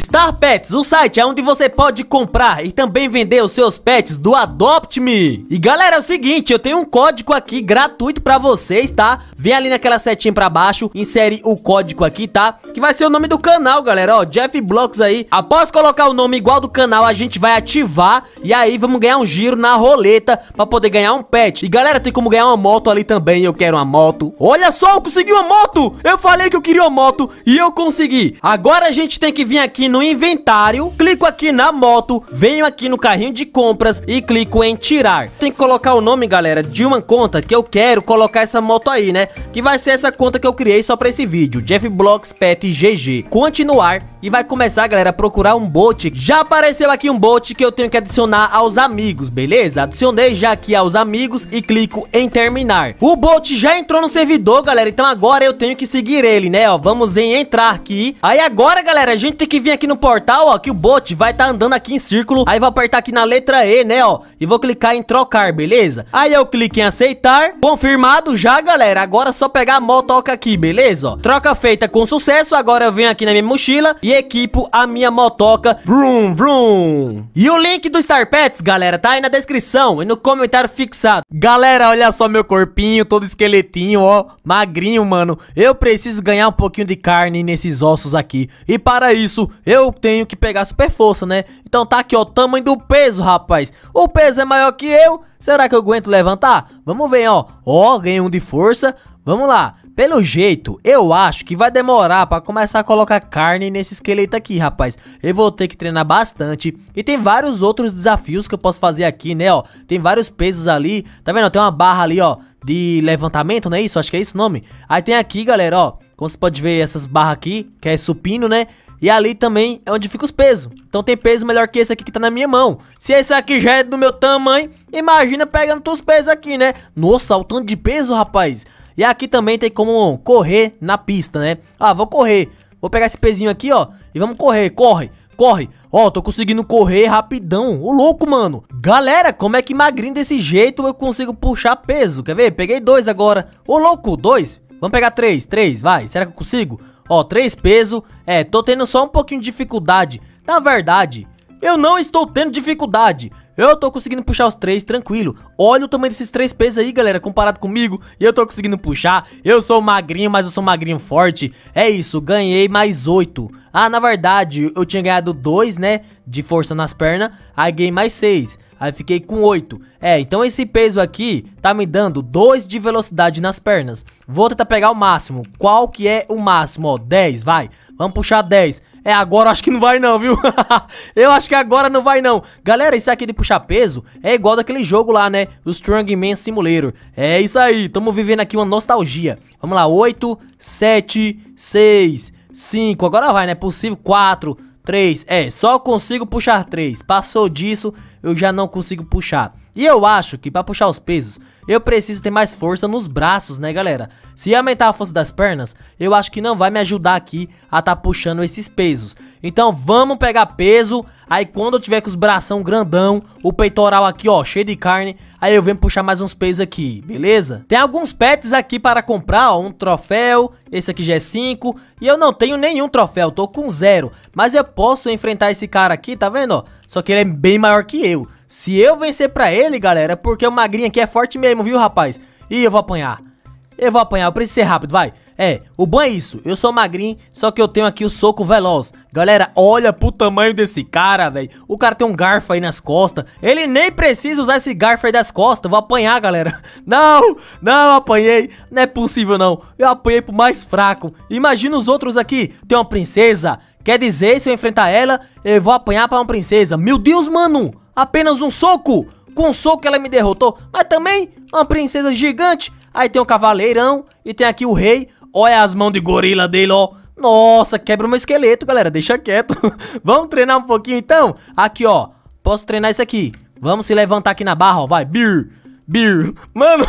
Star Pets, o site é onde você pode comprar e também vender os seus pets do Adopt Me. E galera, é o seguinte, eu tenho um código aqui gratuito pra vocês, tá? Vem ali naquela setinha pra baixo, insere o código aqui, tá? Que vai ser o nome do canal, galera, ó, Jeff Blocks aí. Após colocar o nome igual do canal, a gente vai ativar e aí vamos ganhar um giro na roleta pra poder ganhar um pet. E galera, tem como ganhar uma moto ali também, eu quero uma moto. Olha só, eu consegui uma moto! Eu falei que eu queria uma moto e eu consegui. Agora a gente tem que vir aqui aqui no inventário, clico aqui na moto, venho aqui no carrinho de compras e clico em tirar. Tem que colocar o nome, galera, de uma conta que eu quero colocar essa moto aí, né? Que vai ser essa conta que eu criei só pra esse vídeo, Jeff Blocks Pet GG. Continuar e vai começar, galera, a procurar um bot. Já apareceu aqui um bot que eu tenho que adicionar aos amigos, beleza? Adicionei já aqui aos amigos e clico em terminar. O bot já entrou no servidor, galera, então agora eu tenho que seguir ele, né? Ó, vamos em entrar aqui. Aí agora, galera, a gente tem que vir aqui no portal, ó, que o bot vai estar tá andando aqui em círculo. Aí vou apertar aqui na letra E, né, ó. E vou clicar em trocar, beleza? Aí eu clico em aceitar. Confirmado já, galera. Agora é só pegar a motoca aqui, beleza? Ó, troca feita com sucesso. Agora eu venho aqui na minha mochila e equipo a minha motoca. Vroom, vroom. E o link do Star Pets, galera, tá aí na descrição e no comentário fixado. Galera, olha só meu corpinho, todo esqueletinho, ó. Magrinho, mano. Eu preciso ganhar um pouquinho de carne nesses ossos aqui. E para isso, eu tenho que pegar super força, né? Então tá aqui, ó, o tamanho do peso, rapaz. O peso é maior que eu. Será que eu aguento levantar? Vamos ver, ó. Ó, ganhei um de força. Vamos lá. Pelo jeito, eu acho que vai demorar pra começar a colocar carne nesse esqueleto aqui, rapaz. Eu vou ter que treinar bastante. E tem vários outros desafios que eu posso fazer aqui, né, ó. Tem vários pesos ali. Tá vendo? Tem uma barra ali, ó, de levantamento, não é isso? Acho que é isso o nome. Aí tem aqui, galera, ó. Como você pode ver essas barras aqui, que é supino, né? E ali também é onde fica os pesos. Então tem peso melhor que esse aqui que tá na minha mão. Se esse aqui já é do meu tamanho, imagina pegando todos os pesos aqui, né? Nossa, o tanto de peso, rapaz. E aqui também tem como correr na pista, né? Ah, vou correr. Vou pegar esse pezinho aqui, ó. E vamos correr. Corre, corre. Ó, tô conseguindo correr rapidão. Ô, louco, mano. Galera, como é que magrinho desse jeito eu consigo puxar peso? Quer ver? Peguei dois agora. Ô, louco, dois. Vamos pegar três, três, vai. Será que eu consigo? Ó, três pesos. É, tô tendo só um pouquinho de dificuldade. Na verdade, eu não estou tendo dificuldade. Eu tô conseguindo puxar os três, tranquilo. Olha o tamanho desses três pesos aí, galera, comparado comigo. E eu tô conseguindo puxar. Eu sou magrinho, mas eu sou magrinho forte. É isso, ganhei mais oito. Ah, na verdade, eu tinha ganhado dois, né, de força nas pernas. Aí ganhei mais seis. Aí fiquei com 8. É, então esse peso aqui tá me dando 2 de velocidade nas pernas. Vou tentar pegar o máximo. Qual que é o máximo? Ó, 10, vai. Vamos puxar 10. É, agora acho que não vai não, viu? eu acho que agora não vai não. Galera, isso aqui de puxar peso é igual daquele jogo lá, né? O Strongman Simulator. É isso aí, tamo vivendo aqui uma nostalgia. Vamos lá, 8, 7, 6, 5. Agora vai, né? Possível, 4, 3, é, só consigo puxar 3. Passou disso, eu já não consigo puxar. E eu acho que para puxar os pesos, eu preciso ter mais força nos braços, né galera? Se aumentar a força das pernas, eu acho que não vai me ajudar aqui a tá puxando esses pesos. Então vamos pegar peso, aí quando eu tiver com os bração grandão, o peitoral aqui ó, cheio de carne, aí eu venho puxar mais uns pesos aqui, beleza? Tem alguns pets aqui para comprar, ó, um troféu, esse aqui já é 5, e eu não tenho nenhum troféu, tô com zero, mas eu posso enfrentar esse cara aqui, tá vendo ó? Só que ele é bem maior que eu. Se eu vencer pra ele, galera, é porque o magrinho aqui é forte mesmo mesmo, viu, rapaz? Ih, eu vou apanhar. Eu vou apanhar, eu preciso ser rápido, vai. É, o bom é isso. Eu sou magrinho, só que eu tenho aqui o soco veloz. Galera, olha pro tamanho desse cara, velho. O cara tem um garfo aí nas costas. Ele nem precisa usar esse garfo aí das costas. Vou apanhar, galera. Não, não apanhei. Não é possível, não. Eu apanhei pro mais fraco. Imagina os outros aqui. Tem uma princesa. Quer dizer, se eu enfrentar ela, eu vou apanhar pra uma princesa. Meu Deus, mano. Apenas um soco. Com um soco ela me derrotou. Mas também uma princesa gigante. Aí tem o cavaleirão e tem aqui o rei. Olha as mãos de gorila dele, ó. Nossa, quebra o meu esqueleto, galera. Deixa quieto. Vamos treinar um pouquinho, então? Aqui, ó. Posso treinar isso aqui. Vamos se levantar aqui na barra, ó. Vai, bir, bir. Mano,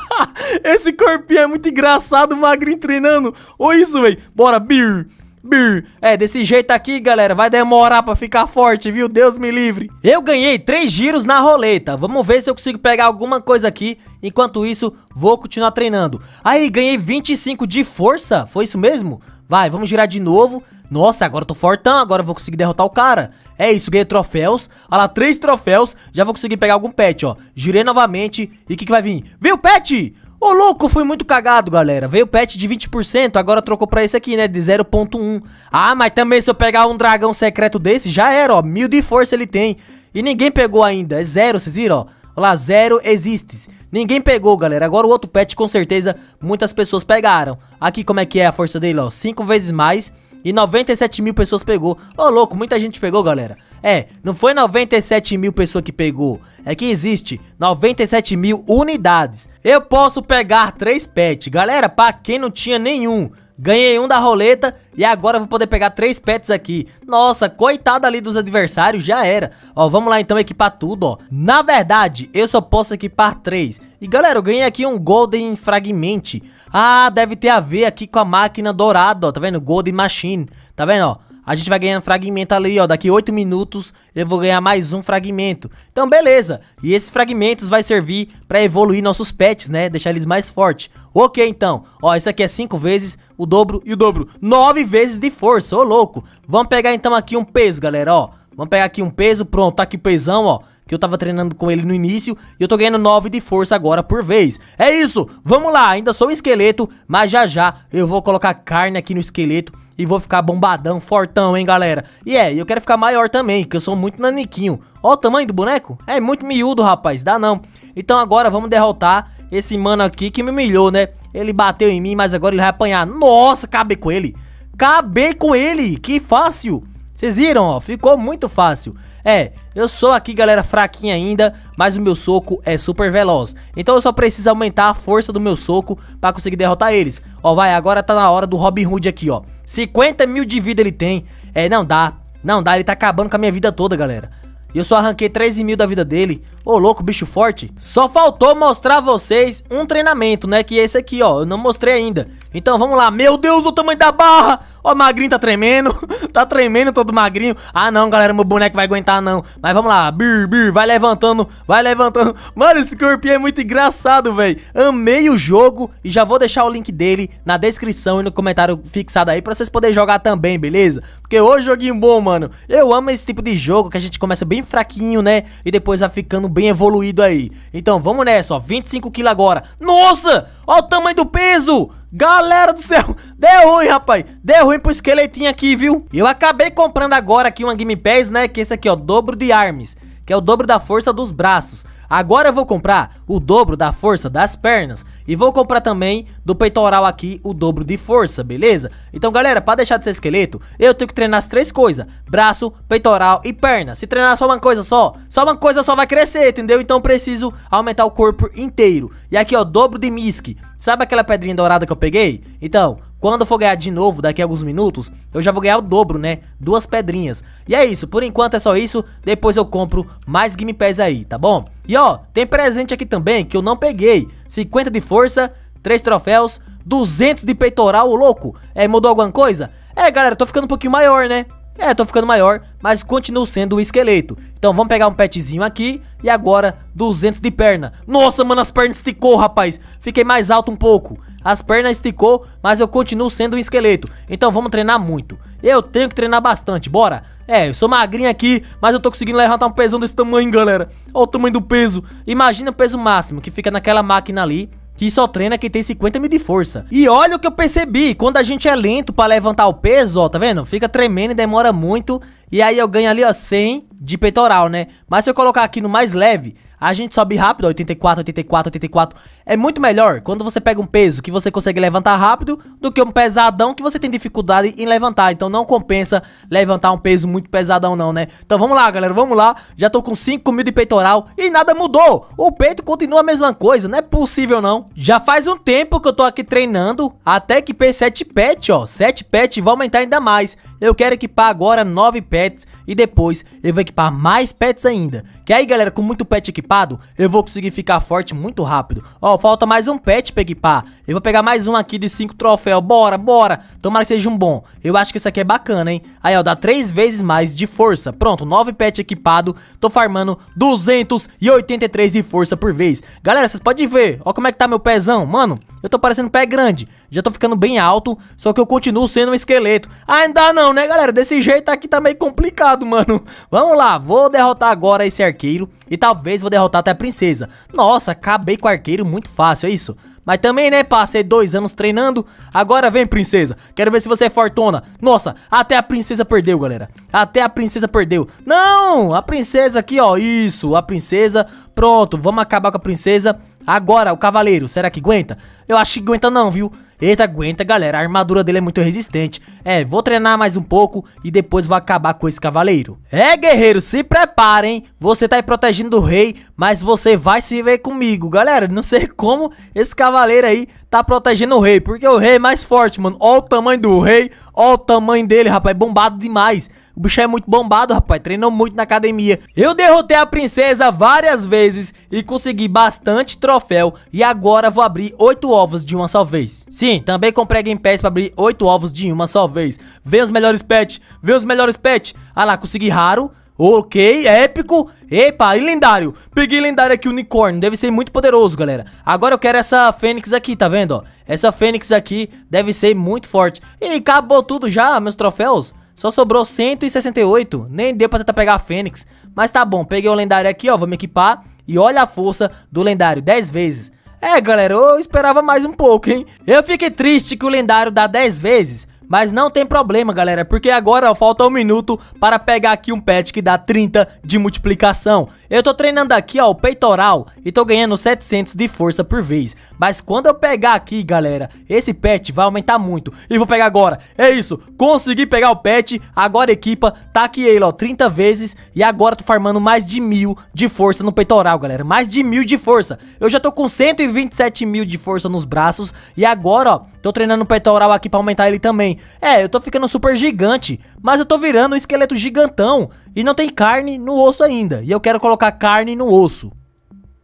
esse corpinho é muito engraçado, magrinho treinando. Olha isso, velho. Bora, bir. Bir. É, desse jeito aqui, galera, vai demorar pra ficar forte, viu? Deus me livre. Eu ganhei três giros na roleta. Vamos ver se eu consigo pegar alguma coisa aqui. Enquanto isso, vou continuar treinando. Aí, ganhei 25 de força. Foi isso mesmo? Vai, vamos girar de novo. Nossa, agora eu tô fortão, agora eu vou conseguir derrotar o cara. É isso, ganhei troféus. Olha lá, três troféus. Já vou conseguir pegar algum pet, ó. Girei novamente. E o que, que vai vir? Viu, pet? Ô, louco, fui muito cagado, galera. Veio patch de 20%, agora trocou pra esse aqui, né? De 0.1. Ah, mas também se eu pegar um dragão secreto desse, já era, ó. Mil de força ele tem. E ninguém pegou ainda. É zero, vocês viram, ó. Olha lá, zero existes. Ninguém pegou, galera. Agora o outro pet, com certeza, muitas pessoas pegaram. Aqui como é que é a força dele, ó. Cinco vezes mais e 97 mil pessoas pegou. Ô, oh, louco, muita gente pegou, galera. É, não foi 97 mil pessoas que pegou. É que existe 97 mil unidades. Eu posso pegar 3 pets. Galera, pra quem não tinha nenhum, Ganhei um da roleta e agora vou poder pegar três pets aqui. Nossa, coitado ali dos adversários, já era. Ó, vamos lá então equipar tudo, ó. Na verdade, eu só posso equipar três. E galera, eu ganhei aqui um Golden Fragment. Ah, deve ter a ver aqui com a máquina dourada, ó. Tá vendo? Golden Machine. Tá vendo, ó? a gente vai ganhando fragmento ali, ó. Daqui 8 minutos eu vou ganhar mais um fragmento. Então, beleza. E esses fragmentos vai servir pra evoluir nossos pets, né? Deixar eles mais fortes. Ok, então. Ó, isso aqui é 5 vezes o dobro e o dobro. 9 vezes de força, ô louco. Vamos pegar então aqui um peso, galera, ó. Vamos pegar aqui um peso, pronto, tá aqui o pesão, ó que eu tava treinando com ele no início, e eu tô ganhando 9 de força agora por vez. É isso, vamos lá, ainda sou um esqueleto, mas já já eu vou colocar carne aqui no esqueleto e vou ficar bombadão, fortão, hein, galera? E é, eu quero ficar maior também, que eu sou muito naniquinho. Ó o tamanho do boneco, é muito miúdo, rapaz, dá não. Então agora vamos derrotar esse mano aqui que me humilhou, né? Ele bateu em mim, mas agora ele vai apanhar. Nossa, acabei com ele. Acabei com ele, que fácil. Vocês viram, ó, ficou muito fácil. É, eu sou aqui galera fraquinho ainda, mas o meu soco é super veloz. Então eu só preciso aumentar a força do meu soco pra conseguir derrotar eles. Ó, vai, agora tá na hora do Robin Hood aqui, ó. 50 mil de vida ele tem. É, não dá, não dá, ele tá acabando com a minha vida toda galera. E eu só arranquei 13 mil da vida dele. Ô, louco, bicho forte. Só faltou mostrar a vocês um treinamento, né? Que é esse aqui, ó. Eu não mostrei ainda. Então vamos lá, meu Deus, o tamanho da barra Ó, magrinho tá tremendo Tá tremendo todo magrinho Ah não, galera, meu boneco vai aguentar não Mas vamos lá, bir, bir, vai levantando Vai levantando Mano, esse corpinho é muito engraçado, velho Amei o jogo e já vou deixar o link dele Na descrição e no comentário fixado aí Pra vocês poderem jogar também, beleza? Porque hoje joguinho bom, mano Eu amo esse tipo de jogo que a gente começa bem fraquinho, né? E depois vai ficando bem evoluído aí Então vamos nessa, ó, 25 kg agora Nossa, ó o tamanho do peso Galera do céu, deu ruim, rapaz Deu ruim pro esqueletinho aqui, viu? Eu acabei comprando agora aqui uma Game Pass, né Que é esse aqui, ó, dobro de armes Que é o dobro da força dos braços Agora eu vou comprar o dobro da força das pernas e vou comprar também do peitoral aqui o dobro de força, beleza? Então galera, para deixar de ser esqueleto, eu tenho que treinar as três coisas, braço, peitoral e perna. Se treinar só uma coisa só, só uma coisa só vai crescer, entendeu? Então preciso aumentar o corpo inteiro. E aqui ó, dobro de misc, sabe aquela pedrinha dourada que eu peguei? Então, quando eu for ganhar de novo, daqui a alguns minutos, eu já vou ganhar o dobro, né? Duas pedrinhas. E é isso, por enquanto é só isso. Depois eu compro mais Game Pass aí, tá bom? E ó, tem presente aqui também que eu não peguei. 50 de força, 3 troféus, 200 de peitoral, ô louco. É, mudou alguma coisa? É, galera, tô ficando um pouquinho maior, né? É, tô ficando maior, mas continuo sendo o esqueleto. Então vamos pegar um petzinho aqui e agora 200 de perna. Nossa, mano, as pernas esticou, rapaz. Fiquei mais alto um pouco as pernas esticou, mas eu continuo sendo um esqueleto. Então vamos treinar muito. Eu tenho que treinar bastante, bora. É, eu sou magrinho aqui, mas eu tô conseguindo levantar um pesão desse tamanho, galera. Olha o tamanho do peso. Imagina o peso máximo que fica naquela máquina ali. Que só treina quem tem 50 mil de força. E olha o que eu percebi. Quando a gente é lento pra levantar o peso, ó, tá vendo? Fica tremendo e demora muito. E aí eu ganho ali, ó, 100 de peitoral, né? Mas se eu colocar aqui no mais leve, a gente sobe rápido, 84, 84, 84. É muito melhor quando você pega um peso que você consegue levantar rápido do que um pesadão que você tem dificuldade em levantar. Então não compensa levantar um peso muito pesadão não, né? Então vamos lá, galera, vamos lá. Já tô com 5 mil de peitoral e nada mudou. O peito continua a mesma coisa, não é possível não. Já faz um tempo que eu tô aqui treinando até que equipei 7 pets, ó. 7 pets vai aumentar ainda mais. Eu quero equipar agora 9 pets. E depois eu vou equipar mais pets ainda. Que aí, galera, com muito pet equipado, eu vou conseguir ficar forte muito rápido. Ó, falta mais um pet pra equipar. Eu vou pegar mais um aqui de 5 troféus. Bora, bora. Tomara que seja um bom. Eu acho que isso aqui é bacana, hein? Aí, ó, dá 3 vezes mais de força. Pronto, 9 pet equipado. Tô farmando 283 de força por vez. Galera, vocês podem ver. Ó como é que tá meu pezão. Mano, eu tô parecendo pé grande. Já tô ficando bem alto, só que eu continuo sendo um esqueleto. Ainda não, né, galera? Desse jeito aqui tá meio complicado mano. Vamos lá, vou derrotar agora esse arqueiro e talvez vou derrotar até a princesa. Nossa, acabei com o arqueiro muito fácil, é isso? Mas também, né, passei dois anos treinando Agora vem, princesa Quero ver se você é fortuna Nossa, até a princesa perdeu, galera Até a princesa perdeu Não, a princesa aqui, ó Isso, a princesa Pronto, vamos acabar com a princesa Agora, o cavaleiro, será que aguenta? Eu acho que aguenta não, viu? Eita, aguenta, galera. A armadura dele é muito resistente. É, vou treinar mais um pouco e depois vou acabar com esse cavaleiro. É, guerreiro, se preparem. Você tá aí protegendo o rei, mas você vai se ver comigo. Galera, não sei como esse cavaleiro aí tá protegendo o rei, porque o rei é mais forte, mano. Ó o tamanho do rei, ó o tamanho dele, rapaz, é bombado demais. O bicho é muito bombado, rapaz, treinou muito na academia. Eu derrotei a princesa várias vezes e consegui bastante troféu. E agora vou abrir oito ovos de uma só vez. Sim, também comprei Game Pass pra abrir oito ovos de uma só vez. Vê os melhores pets, vê os melhores pets. Ah lá, consegui raro. Ok, épico. Epa, e lendário. Peguei lendário aqui, unicórnio. Deve ser muito poderoso, galera. Agora eu quero essa fênix aqui, tá vendo? Ó? Essa fênix aqui deve ser muito forte. E acabou tudo já, meus troféus. Só sobrou 168. Nem deu pra tentar pegar a fênix. Mas tá bom, peguei o lendário aqui, ó. Vou me equipar. E olha a força do lendário, 10 vezes. É, galera, eu esperava mais um pouco, hein? Eu fiquei triste que o lendário dá 10 vezes, mas não tem problema, galera, porque agora ó, falta um minuto para pegar aqui um pet que dá 30 de multiplicação. Eu tô treinando aqui, ó, o peitoral e tô ganhando 700 de força por vez. Mas quando eu pegar aqui, galera, esse pet vai aumentar muito. E vou pegar agora. É isso, consegui pegar o pet. Agora, equipa, tá aqui ele, ó, 30 vezes. E agora tô farmando mais de mil de força no peitoral, galera. Mais de mil de força. Eu já tô com 127 mil de força nos braços. E agora, ó, Tô treinando o peitoral aqui pra aumentar ele também. É, eu tô ficando super gigante, mas eu tô virando um esqueleto gigantão e não tem carne no osso ainda. E eu quero colocar carne no osso.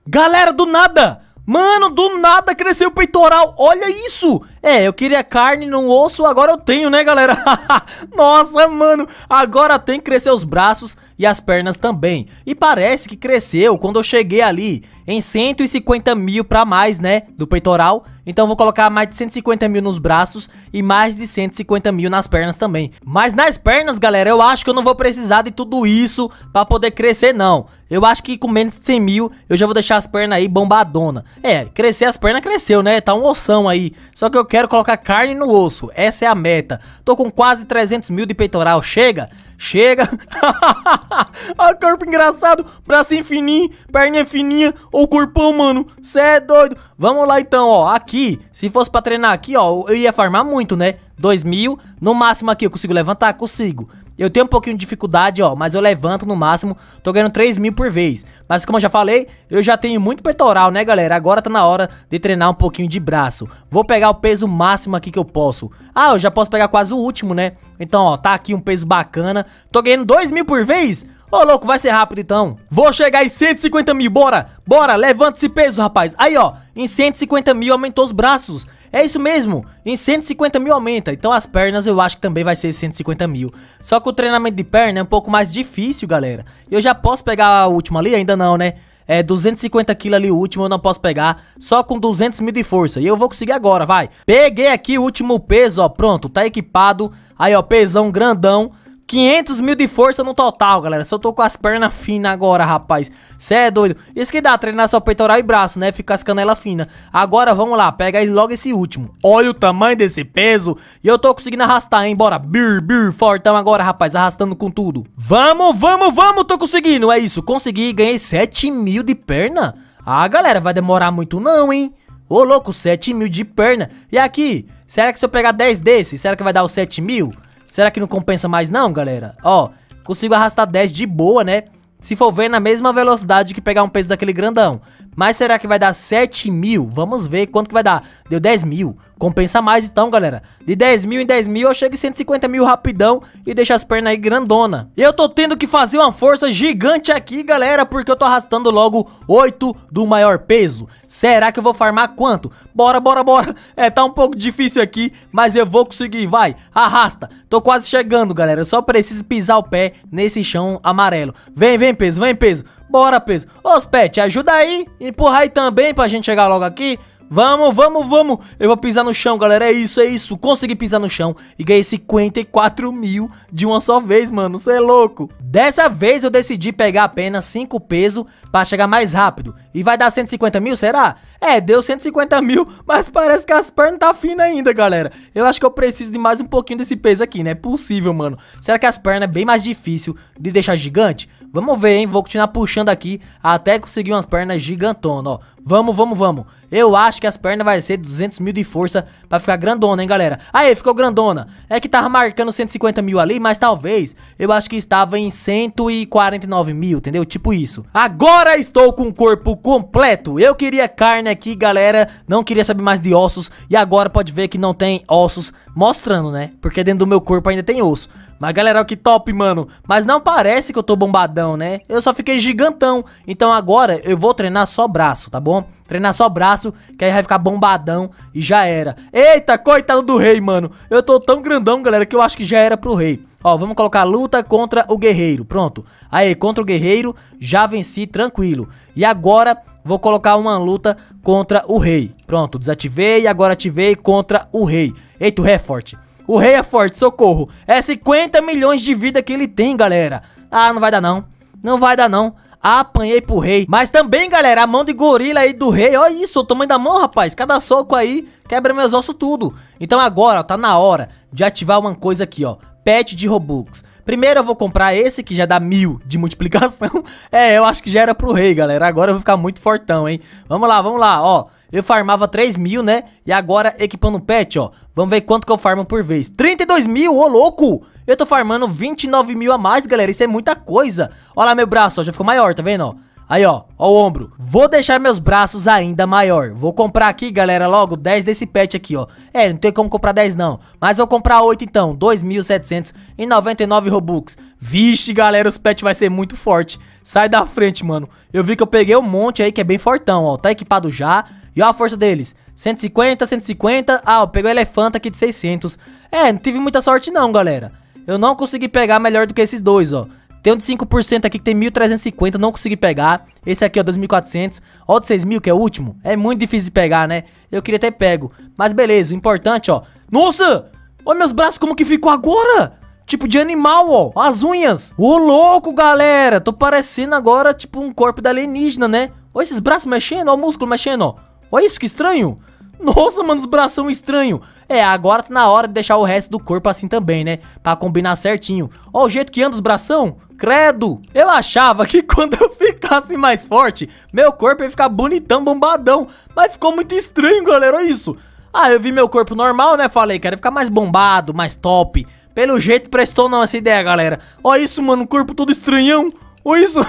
Galera, do nada! Mano, do nada cresceu o peitoral, olha isso! É, eu queria carne no osso, agora eu tenho, né galera? Nossa, mano, agora tem que crescer os braços, e as pernas também. E parece que cresceu quando eu cheguei ali em 150 mil pra mais, né, do peitoral. Então vou colocar mais de 150 mil nos braços e mais de 150 mil nas pernas também. Mas nas pernas, galera, eu acho que eu não vou precisar de tudo isso pra poder crescer, não. Eu acho que com menos de 100 mil eu já vou deixar as pernas aí bombadona. É, crescer as pernas cresceu, né? Tá um ossão aí. Só que eu quero colocar carne no osso. Essa é a meta. Tô com quase 300 mil de peitoral. Chega? Chega. Olha ah, o corpo engraçado. Bracinho fininho, perninha fininha. Ou corpão, mano. Cê é doido. Vamos lá então, ó. Aqui, se fosse pra treinar aqui, ó, eu ia farmar muito, né? 2 mil. No máximo aqui eu consigo levantar? Consigo. Eu tenho um pouquinho de dificuldade, ó, mas eu levanto no máximo, tô ganhando 3 mil por vez. Mas como eu já falei, eu já tenho muito peitoral, né, galera? Agora tá na hora de treinar um pouquinho de braço. Vou pegar o peso máximo aqui que eu posso. Ah, eu já posso pegar quase o último, né? Então, ó, tá aqui um peso bacana. Tô ganhando 2 mil por vez? Ô, louco, vai ser rápido então. Vou chegar em 150 mil, bora! Bora, levanta esse peso, rapaz. Aí, ó, em 150 mil aumentou os braços. É isso mesmo, em 150 mil aumenta, então as pernas eu acho que também vai ser 150 mil. Só que o treinamento de perna é um pouco mais difícil, galera. Eu já posso pegar a última ali? Ainda não, né? É, 250 kg ali o último eu não posso pegar, só com 200 mil de força. E eu vou conseguir agora, vai. Peguei aqui o último peso, ó, pronto, tá equipado. Aí, ó, pesão grandão. 500 mil de força no total, galera. Só tô com as pernas finas agora, rapaz. Cê é doido. Isso que dá, treinar só peitoral e braço, né? Ficar as canelas finas. Agora, vamos lá. Pega aí logo esse último. Olha o tamanho desse peso. E eu tô conseguindo arrastar, hein? Bora. Bir, bir, fortão agora, rapaz. Arrastando com tudo. Vamos, vamos, vamos. Tô conseguindo. É isso. Consegui. Ganhei 7 mil de perna. Ah, galera, vai demorar muito não, hein? Ô, louco, 7 mil de perna. E aqui? Será que se eu pegar 10 desses, será que vai dar os 7 mil? Será que não compensa mais não, galera? Ó, consigo arrastar 10 de boa, né? Se for ver na mesma velocidade que pegar um peso daquele grandão. Mas será que vai dar 7 mil? Vamos ver quanto que vai dar. Deu 10 mil. Compensa mais então, galera. De 10 mil em 10 mil, eu chego em 150 mil rapidão e deixo as pernas aí grandona. Eu tô tendo que fazer uma força gigante aqui, galera, porque eu tô arrastando logo 8 do maior peso. Será que eu vou farmar quanto? Bora, bora, bora. É, tá um pouco difícil aqui, mas eu vou conseguir. Vai, arrasta. Tô quase chegando, galera. Eu só preciso pisar o pé nesse chão amarelo. Vem, vem, peso, vem, peso. Bora, peso. Ô, Pet, ajuda aí. Empurra aí também pra gente chegar logo aqui. Vamos, vamos, vamos. Eu vou pisar no chão, galera. É isso, é isso. Consegui pisar no chão e ganhei 54 mil de uma só vez, mano. Você é louco. Dessa vez eu decidi pegar apenas 5 pesos pra chegar mais rápido. E vai dar 150 mil, será? É, deu 150 mil, mas parece que as pernas tá finas ainda, galera. Eu acho que eu preciso de mais um pouquinho desse peso aqui, né? É possível, mano. Será que as pernas é bem mais difícil de deixar gigante? Vamos ver, hein? Vou continuar puxando aqui até conseguir umas pernas gigantonas, ó. Vamos, vamos, vamos. Eu acho que as pernas vai ser 200 mil de força pra ficar grandona, hein, galera? Aí, ficou grandona. É que tava marcando 150 mil ali, mas talvez eu acho que estava em 149 mil, entendeu? Tipo isso. Agora estou com o corpo completo. Eu queria carne aqui, galera. Não queria saber mais de ossos. E agora pode ver que não tem ossos mostrando, né? Porque dentro do meu corpo ainda tem osso. Mas galera, que top, mano. Mas não parece que eu tô bombadão, né? Eu só fiquei gigantão. Então agora eu vou treinar só braço, tá bom? Treinar só braço, que aí vai ficar bombadão e já era. Eita, coitado do rei, mano. Eu tô tão grandão, galera, que eu acho que já era pro rei. Ó, vamos colocar luta contra o guerreiro, pronto. Aí, contra o guerreiro, já venci, tranquilo. E agora, vou colocar uma luta contra o rei. Pronto, desativei, e agora ativei contra o rei. Eita, o rei é forte. O rei é forte, socorro. É 50 milhões de vida que ele tem, galera. Ah, não vai dar não. Não vai dar não. apanhei pro rei. Mas também, galera, a mão de gorila aí do rei. Olha isso, o tamanho da mão, rapaz. Cada soco aí quebra meus ossos tudo. Então agora, ó, tá na hora de ativar uma coisa aqui, ó. Pet de Robux. Primeiro eu vou comprar esse que já dá mil de multiplicação. é, eu acho que já era pro rei, galera. Agora eu vou ficar muito fortão, hein. Vamos lá, vamos lá, ó eu farmava 3 mil, né? E agora, equipando o pet, ó, vamos ver quanto que eu farmo por vez. 32 mil, ô louco! Eu tô farmando 29 mil a mais, galera, isso é muita coisa. Olha lá meu braço, ó, já ficou maior, tá vendo, ó? Aí, ó, ó o ombro. Vou deixar meus braços ainda maior. Vou comprar aqui, galera, logo 10 desse pet aqui, ó. É, não tem como comprar 10 não. Mas vou comprar 8 então, 2.799 Robux. Vixe, galera, os pets vai ser muito forte. Sai da frente, mano. Eu vi que eu peguei um monte aí que é bem fortão, ó. Tá equipado já. E olha a força deles. 150, 150. Ah, peguei o elefante aqui de 600. É, não tive muita sorte não, galera. Eu não consegui pegar melhor do que esses dois, ó. Tem um de 5% aqui que tem 1.350, não consegui pegar. Esse aqui, ó, 2.400. Ó, o de 6.000, que é o último. É muito difícil de pegar, né? Eu queria ter pego. Mas beleza, o importante, ó. Nossa! Olha meus braços como que ficou agora! Tipo de animal, ó. As unhas. Ô, louco, galera. Tô parecendo agora, tipo, um corpo da alienígena, né? Olha esses braços mexendo, ó, o músculo mexendo, ó. Olha isso, que estranho. Nossa, mano, os bração estranho. É, agora tá na hora de deixar o resto do corpo assim também, né? Pra combinar certinho. Ó o jeito que anda os bração. Credo! Eu achava que quando eu ficasse mais forte, meu corpo ia ficar bonitão, bombadão. Mas ficou muito estranho, galera, olha isso. Ah, eu vi meu corpo normal, né? Falei, quero ficar mais bombado, mais top. Pelo jeito prestou não essa ideia, galera. Olha isso, mano, O corpo todo estranhão. O isso.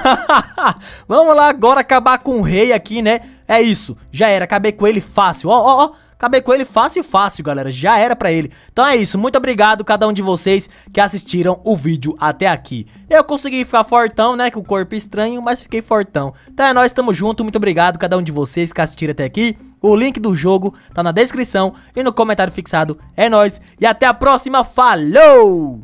Vamos lá agora acabar com o rei aqui, né? É isso. Já era. Acabei com ele fácil. Ó, ó, ó. Acabei com ele fácil, fácil, galera. Já era pra ele. Então é isso. Muito obrigado cada um de vocês que assistiram o vídeo até aqui. Eu consegui ficar fortão, né? Com o corpo estranho, mas fiquei fortão. Então é nóis, tamo junto. Muito obrigado cada um de vocês que assistiram até aqui. O link do jogo tá na descrição e no comentário fixado. É nóis. E até a próxima. Falou!